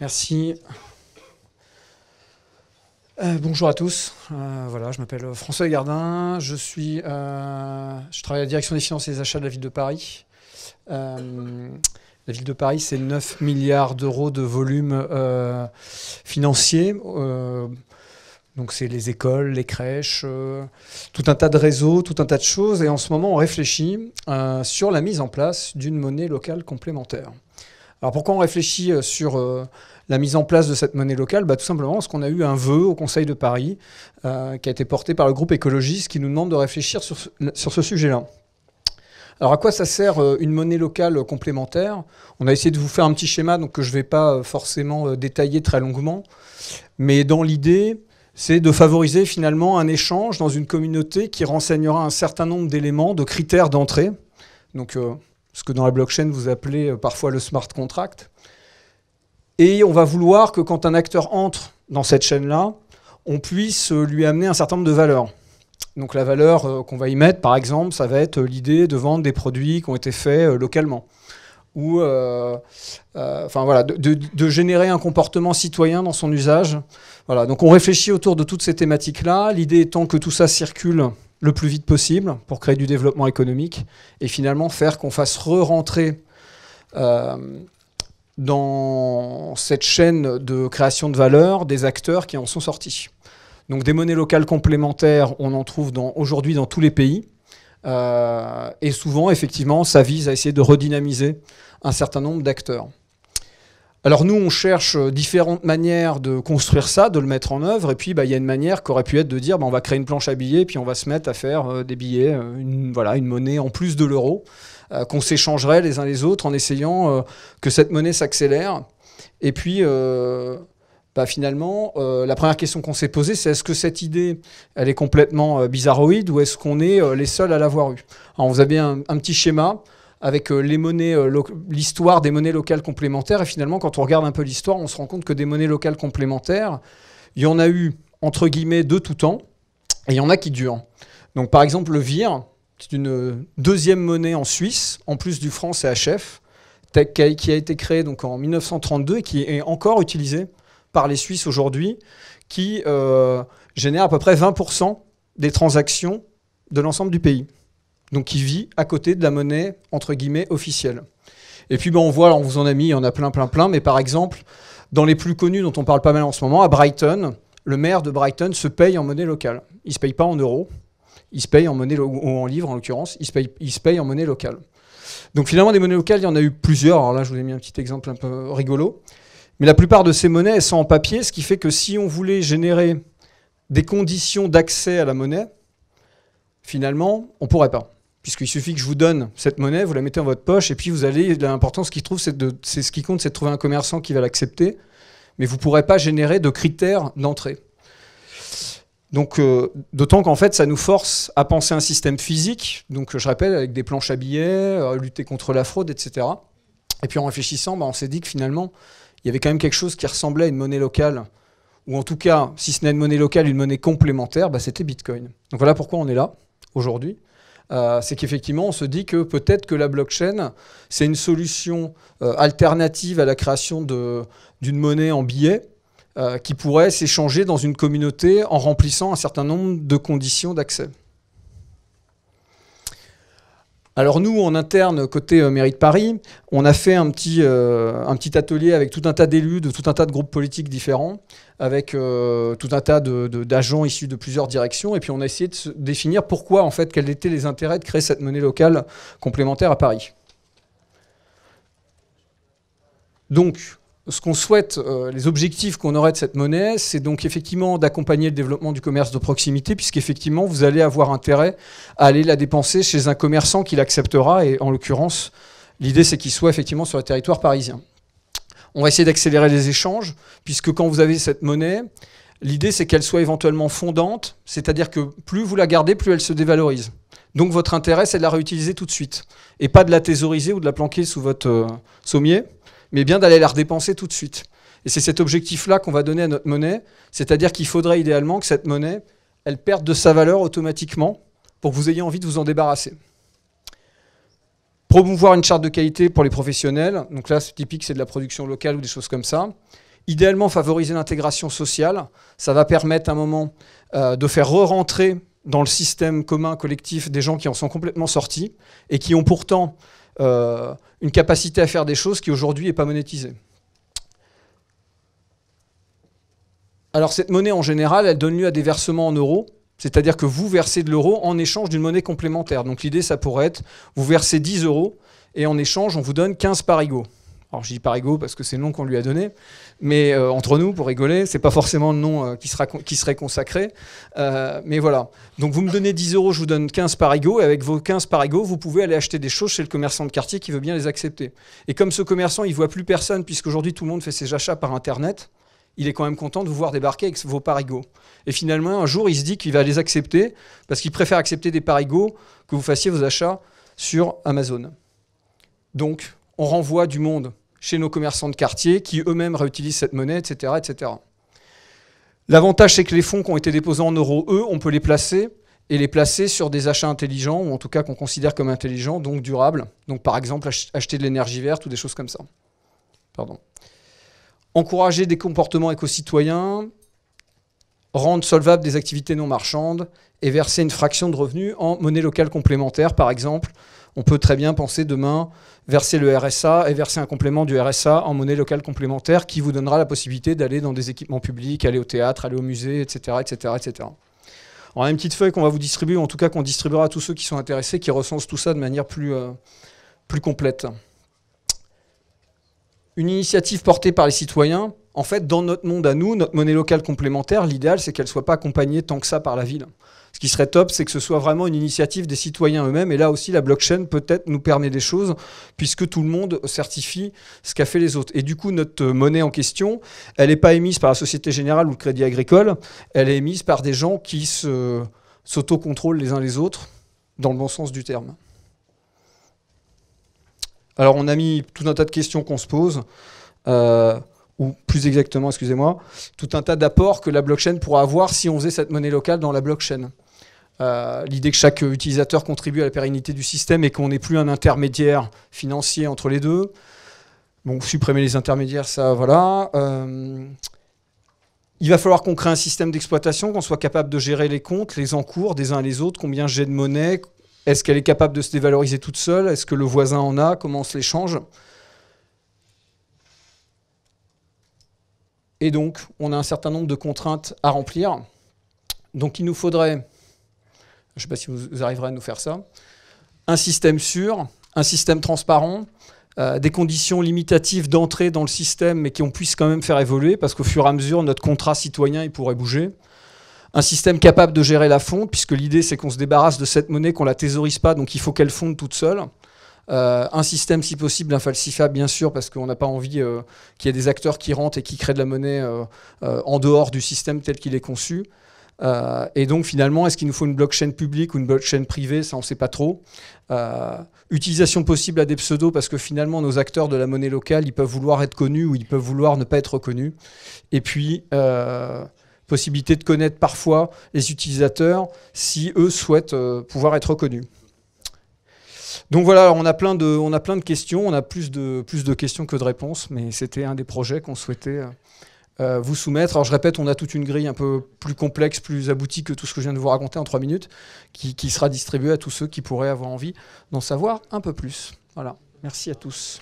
Merci. Euh, bonjour à tous. Euh, voilà, je m'appelle François Gardin. Je suis, euh, je travaille à la direction des finances et des achats de la ville de Paris. la ville de Paris, c'est 9 milliards d'euros de volume financier. donc c'est les écoles, les crèches, tout un tas de réseaux, tout un tas de choses. Et en ce moment, on réfléchit sur la mise en place d'une monnaie locale complémentaire. Alors pourquoi on réfléchit euh, sur euh, la mise en place de cette monnaie locale bah, Tout simplement parce qu'on a eu un vœu au Conseil de Paris euh, qui a été porté par le groupe écologiste qui nous demande de réfléchir sur ce, sujet-là. Alors à quoi ça sert une monnaie locale complémentaire On a essayé de vous faire un petit schéma donc que je ne vais pas forcément détailler très longuement, mais dans l'idée, c'est de favoriser finalement un échange dans une communauté qui renseignera un certain nombre d'éléments, de critères d'entrée. Donc ce que dans la blockchain vous appelez euh, parfois le smart contract. Et on va vouloir que quand un acteur entre dans cette chaîne-là, on puisse euh, lui amener un certain nombre de valeurs. Donc la valeur euh, qu'on va y mettre, par exemple, ça va être l'idée de vendre des produits qui ont été faits localement. Ou enfin, voilà, de, générer un comportement citoyen dans son usage. Voilà, donc on réfléchit autour de toutes ces thématiques-là, l'idée étant que tout ça circule le plus vite possible pour créer du développement économique et finalement faire qu'on fasse re-rentrer euh, dans cette chaîne de création de valeur des acteurs qui en sont sortis. Donc des monnaies locales complémentaires, on en trouve aujourd'hui dans tous les pays. Euh, et souvent, effectivement, ça vise à essayer de redynamiser un certain nombre d'acteurs. Alors nous, on cherche euh, différentes manières de construire ça, de le mettre en œuvre, et puis bah, il y a une manière qui aurait pu être de dire, bah, on va créer une planche à billets, puis on va se mettre à faire euh, des billets, euh, une, voilà, une monnaie en plus de l'euro, qu'on s'échangerait les uns les autres en essayant que cette monnaie s'accélère. Et puis, bah, finalement, la première question qu'on s'est posée, c'est est-ce que cette idée, elle est complètement bizarroïde, ou est-ce qu'on est, les seuls à l'avoir eue Alors, vous avez un petit schéma avec euh, les monnaies, euh, l'histoire des monnaies locales complémentaires. Et finalement, quand on regarde un peu l'histoire, on se rend compte que des monnaies locales complémentaires, il y en a eu, entre guillemets, de tout temps, et il y en a qui durent. Donc par exemple, le VIR, c'est une euh, deuxième monnaie en Suisse, en plus du franc CHF, qui a été créée donc, en 1932 et qui est encore utilisée par les Suisses aujourd'hui, qui génère à peu près 20% des transactions de l'ensemble du pays donc qui vit à côté de la monnaie entre guillemets officielle. Et puis ben, on voit, on vous en a mis, il y en a plein, plein, plein, mais par exemple, dans les plus connus dont on parle pas mal en ce moment, à Brighton, le maire de Brighton se paye en monnaie locale. Il ne se paye pas en euros, il se paye en monnaie, ou en livres en l'occurrence, il, se paye, il se paye en monnaie locale. Donc finalement, des monnaies locales, il y en a eu plusieurs. Alors là, je vous ai mis un petit exemple un peu rigolo. Mais la plupart de ces monnaies, sont en papier, ce qui fait que si on voulait générer des conditions d'accès à la monnaie, finalement, on ne pourrait pas. Puisqu'il suffit que je vous donne cette monnaie, vous la mettez dans votre poche, et puis vous allez. L'important, ce qui, trouve, c'est ce qui compte, c'est de trouver un commerçant qui va l'accepter. Mais vous ne pourrez pas générer de critères d'entrée. Donc, euh, d'autant qu'en fait, ça nous force à penser un système physique, donc je rappelle, avec des planches à billets, euh, lutter contre la fraude, etc. Et puis en réfléchissant, bah, on s'est dit que finalement, il y avait quand même quelque chose qui ressemblait à une monnaie locale, ou en tout cas, si ce n'est une monnaie locale, une monnaie complémentaire, bah, c'était Bitcoin. Donc voilà pourquoi on est là aujourd'hui. Euh, c'est qu'effectivement, on se dit que peut-être que la blockchain, c'est une solution euh, alternative à la création d'une monnaie en billets euh, qui pourrait s'échanger dans une communauté en remplissant un certain nombre de conditions d'accès. Alors nous, en interne, côté euh, mairie de Paris, on a fait un petit, euh, un petit atelier avec tout un tas d'élus de tout un tas de groupes politiques différents, avec euh, tout un tas d'agents issus de plusieurs directions, et puis on a essayé de se définir pourquoi, en fait, quels étaient les intérêts de créer cette monnaie locale complémentaire à Paris. Donc, ce qu'on souhaite, euh, les objectifs qu'on aurait de cette monnaie, c'est donc effectivement d'accompagner le développement du commerce de proximité, puisqu'effectivement, vous allez avoir intérêt à aller la dépenser chez un commerçant qui l'acceptera, et en l'occurrence, l'idée c'est qu'il soit effectivement sur le territoire parisien. On va essayer d'accélérer les échanges, puisque quand vous avez cette monnaie, l'idée c'est qu'elle soit éventuellement fondante, c'est-à-dire que plus vous la gardez, plus elle se dévalorise. Donc votre intérêt, c'est de la réutiliser tout de suite, et pas de la thésauriser ou de la planquer sous votre euh, sommier mais bien d'aller la redépenser tout de suite. Et c'est cet objectif-là qu'on va donner à notre monnaie, c'est-à-dire qu'il faudrait idéalement que cette monnaie, elle perde de sa valeur automatiquement pour que vous ayez envie de vous en débarrasser. Promouvoir une charte de qualité pour les professionnels, donc là, c'est typique, c'est de la production locale ou des choses comme ça. Idéalement, favoriser l'intégration sociale, ça va permettre à un moment euh, de faire re-rentrer dans le système commun collectif des gens qui en sont complètement sortis et qui ont pourtant euh, une capacité à faire des choses qui aujourd'hui n'est pas monétisée. Alors cette monnaie en général, elle donne lieu à des versements en euros, c'est-à-dire que vous versez de l'euro en échange d'une monnaie complémentaire. Donc l'idée, ça pourrait être, vous versez 10 euros et en échange, on vous donne 15 parigots. Alors je dis par parce que c'est le nom qu'on lui a donné, mais euh, entre nous, pour rigoler, c'est pas forcément le nom euh, qui, qui serait consacré. Euh, mais voilà. Donc vous me donnez 10 euros, je vous donne 15 par et avec vos 15 par vous pouvez aller acheter des choses chez le commerçant de quartier qui veut bien les accepter. Et comme ce commerçant, il voit plus personne, puisqu'aujourd'hui tout le monde fait ses achats par Internet, il est quand même content de vous voir débarquer avec vos Parigo. Et finalement, un jour, il se dit qu'il va les accepter, parce qu'il préfère accepter des parigots que vous fassiez vos achats sur Amazon. Donc, on renvoie du monde chez nos commerçants de quartier qui eux-mêmes réutilisent cette monnaie, etc. etc. L'avantage, c'est que les fonds qui ont été déposés en euros, eux, on peut les placer et les placer sur des achats intelligents, ou en tout cas qu'on considère comme intelligents, donc durables. Donc par exemple, acheter de l'énergie verte ou des choses comme ça. Pardon. Encourager des comportements éco-citoyens, rendre solvables des activités non marchandes et verser une fraction de revenus en monnaie locale complémentaire, par exemple, on peut très bien penser demain verser le RSA et verser un complément du RSA en monnaie locale complémentaire qui vous donnera la possibilité d'aller dans des équipements publics, aller au théâtre, aller au musée, etc. etc., etc. On a une petite feuille qu'on va vous distribuer, ou en tout cas qu'on distribuera à tous ceux qui sont intéressés, qui recense tout ça de manière plus, euh, plus complète. Une initiative portée par les citoyens, en fait, dans notre monde à nous, notre monnaie locale complémentaire, l'idéal, c'est qu'elle ne soit pas accompagnée tant que ça par la ville. Ce qui serait top, c'est que ce soit vraiment une initiative des citoyens eux-mêmes. Et là aussi, la blockchain peut-être nous permet des choses, puisque tout le monde certifie ce qu'a fait les autres. Et du coup, notre monnaie en question, elle n'est pas émise par la Société Générale ou le Crédit Agricole, elle est émise par des gens qui s'autocontrôlent les uns les autres, dans le bon sens du terme. Alors, on a mis tout un tas de questions qu'on se pose. Euh, ou plus exactement, excusez-moi, tout un tas d'apports que la blockchain pourra avoir si on faisait cette monnaie locale dans la blockchain. Euh, l'idée que chaque utilisateur contribue à la pérennité du système et qu'on n'est plus un intermédiaire financier entre les deux. Bon, supprimer les intermédiaires, ça, voilà. Euh, il va falloir qu'on crée un système d'exploitation, qu'on soit capable de gérer les comptes, les encours des uns et les autres, combien j'ai de monnaie, est-ce qu'elle est capable de se dévaloriser toute seule, est-ce que le voisin en a, comment on se l'échange. Et donc, on a un certain nombre de contraintes à remplir. Donc, il nous faudrait, je ne sais pas si vous arriverez à nous faire ça, un système sûr, un système transparent, euh, des conditions limitatives d'entrée dans le système, mais qu'on puisse quand même faire évoluer, parce qu'au fur et à mesure, notre contrat citoyen, il pourrait bouger. Un système capable de gérer la fonte, puisque l'idée, c'est qu'on se débarrasse de cette monnaie, qu'on ne la thésaurise pas, donc il faut qu'elle fonde toute seule. Euh, un système, si possible, infalsifiable, bien sûr, parce qu'on n'a pas envie euh, qu'il y ait des acteurs qui rentrent et qui créent de la monnaie euh, en dehors du système tel qu'il est conçu. et donc, finalement, est-ce qu'il nous faut une blockchain publique ou une blockchain privée Ça, on ne sait pas trop. utilisation possible à des pseudos, parce que finalement, nos acteurs de la monnaie locale, ils peuvent vouloir être connus ou ils peuvent vouloir ne pas être connus. Et puis possibilité de connaître parfois les utilisateurs si eux souhaitent pouvoir être reconnus. Donc voilà, on a plein de, on a plein de questions, on a plus de, plus de questions que de réponses, mais c'était un des projets qu'on souhaitait euh, euh, vous soumettre. Alors je répète, on a toute une grille un peu plus complexe, plus aboutie que tout ce que je viens de vous raconter en trois minutes, qui, sera distribuée à tous ceux qui pourraient avoir envie d'en savoir un peu plus. Voilà, merci à tous.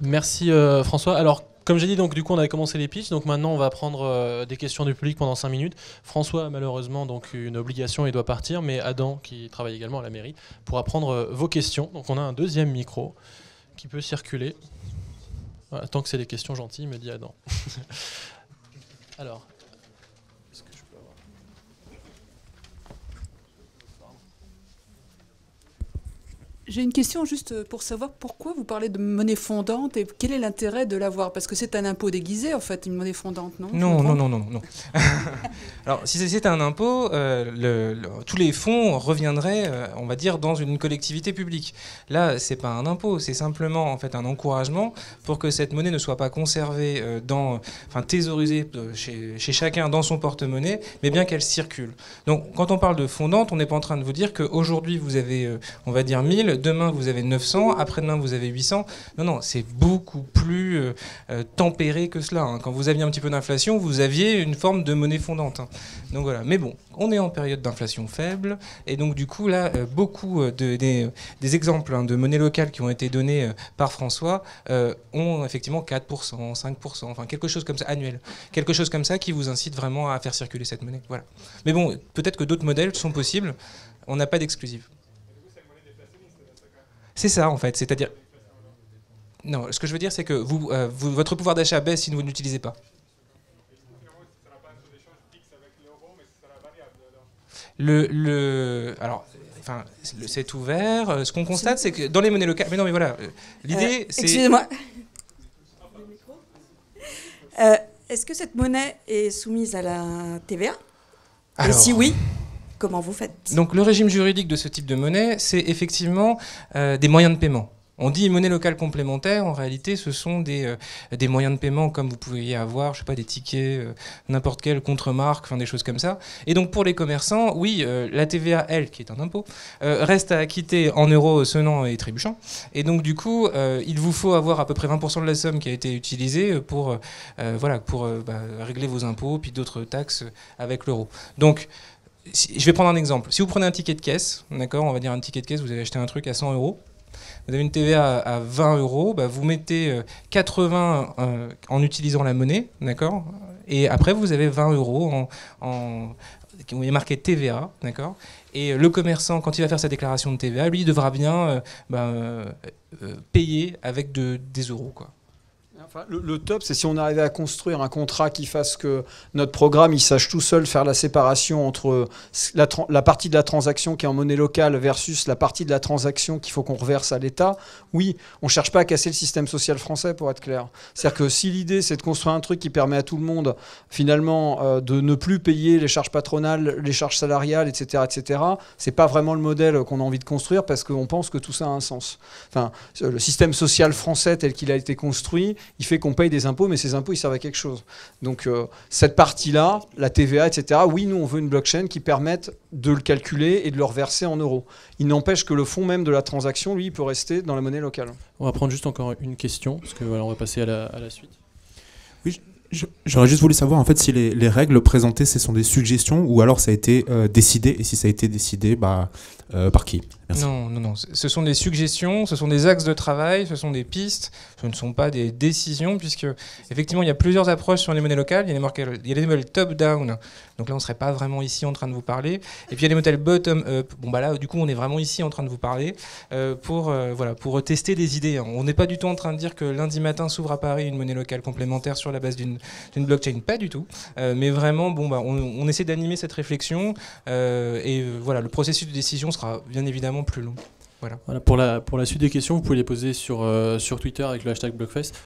Merci euh, François. Alors comme j'ai dit, donc du coup, on avait commencé les pistes. Donc maintenant, on va prendre euh, des questions du public pendant 5 minutes. François a malheureusement donc une obligation il doit partir, mais Adam, qui travaille également à la mairie, pourra prendre euh, vos questions. Donc on a un deuxième micro qui peut circuler. tant que c'est des questions gentilles, me dit Adam. Alors, J'ai une question juste euh, pour savoir pourquoi vous parlez de monnaie fondante et quel est l'intérêt de l'avoir Parce que c'est un impôt déguisé en fait, une monnaie fondante, non non, non non, non, non, Alors si c'était un impôt, euh, le, tous les fonds reviendraient, euh, on va dire, dans une collectivité publique. Là, c'est pas un impôt, c'est simplement en fait un encouragement pour que cette monnaie ne soit pas conservée dans, enfin thésaurisée chez, chez, chacun dans son porte-monnaie, mais bien qu'elle circule. Donc quand on parle de fondante, on n'est pas en train de vous dire qu'aujourd'hui vous avez, on va dire, 1000 demain vous avez 900, après-demain vous avez 800. Non, non, c'est beaucoup plus euh, euh, tempéré que cela. Hein. Quand vous aviez un petit peu d'inflation, vous aviez une forme de monnaie fondante. Hein. Donc voilà. Mais bon, on est en période d'inflation faible, et donc du coup là, euh, beaucoup des, exemples hein, de monnaie locale qui ont été donnés par François ont effectivement 4%, 5%, enfin quelque chose comme ça annuel, quelque chose comme ça qui vous incite vraiment à faire circuler cette monnaie. Voilà. Mais bon, peut-être que d'autres modèles sont possibles. On n'a pas d'exclusive. C'est ça en fait, c'est-à-dire. Non, ce que je veux dire, c'est que vous, euh, votre pouvoir d'achat baisse si vous n'utilisez pas. Le, le, alors, enfin, c'est ouvert. Ce qu'on constate, c'est que dans les monnaies locales. Mais non, mais voilà. Euh, l'idée, euh, c'est. Excusez-moi. Est-ce que cette monnaie est soumise à la TVA Et si oui, Comment vous faites Donc le régime juridique de ce type de monnaie, c'est effectivement euh, des moyens de paiement. On dit monnaie locale complémentaire, en réalité ce sont des, euh, des moyens de paiement comme vous pouviez avoir, je sais pas, des tickets, euh, n'importe quelle contre-marque, enfin des choses comme ça. Et donc pour les commerçants, oui, la TVA, elle, qui est un impôt, reste à acquitter en euros sonnant et trébuchant. Et donc du coup, il vous faut avoir à peu près 20% de la somme qui a été utilisée pour, voilà, pour bah, régler vos impôts, puis d'autres taxes avec l'euro. Donc je vais prendre un exemple. Si vous prenez un ticket de caisse, d'accord, on va dire un ticket de caisse, vous avez acheté un truc à 100 euros, vous avez une TVA à 20 euros, bah vous mettez 80 euh, euh, en utilisant la monnaie, d'accord Et après, vous avez 20 euros en, en où il est marqué TVA, d'accord Et le commerçant, quand il va faire sa déclaration de TVA, lui, il devra bien euh, bah, payer avec des euros, quoi le, top, c'est si on arrivait à construire un contrat qui fasse que notre programme, il sache tout seul faire la séparation entre euh, la, la partie de la transaction qui est en monnaie locale versus la partie de la transaction qu'il faut qu'on reverse à l'État. Oui, on ne cherche pas à casser le système social français, pour être clair. C'est-à-dire que si l'idée, c'est de construire un truc qui permet à tout le monde, finalement, euh, de ne plus payer les charges patronales, les charges salariales, etc., etc., c'est pas vraiment le modèle qu'on a envie de construire parce qu'on pense que tout ça a un sens. Enfin, le système social français tel qu'il a été construit, il fait qu'on paye des impôts, mais ces impôts, ils servent à quelque chose. Donc euh, cette partie-là, la TVA, etc., oui, nous, on veut une blockchain qui permette de le calculer et de le reverser en euros. Il n'empêche que le fonds même de la transaction, lui, il peut rester dans la monnaie locale. On va prendre juste encore une question, parce que voilà, on va passer à la, suite. Oui, J'aurais juste voulu savoir en fait si les, règles présentées ce sont des suggestions ou alors ça a été euh, décidé et si ça a été décidé bah, euh, par qui Non, non, non. Ce sont des suggestions, ce sont des axes de travail, ce sont des pistes, ce ne sont pas des décisions puisque effectivement il y a plusieurs approches sur les monnaies locales. Il y a les, modèles, il les top-down, donc là on ne serait pas vraiment ici en train de vous parler. Et puis il y a les modèles bottom-up. Bon bah là du coup on est vraiment ici en train de vous parler euh, pour, voilà, pour tester des idées. Hein. On n'est pas du tout en train de dire que lundi matin s'ouvre à Paris une monnaie locale complémentaire sur la base d'une une blockchain, pas du tout. Euh, mais vraiment, bon, bah, on, essaie d'animer cette réflexion euh, et euh, voilà, le processus de décision sera bien évidemment plus long. Voilà. pour, la, suite des questions, vous pouvez les poser sur, sur Twitter avec le hashtag BlockFest.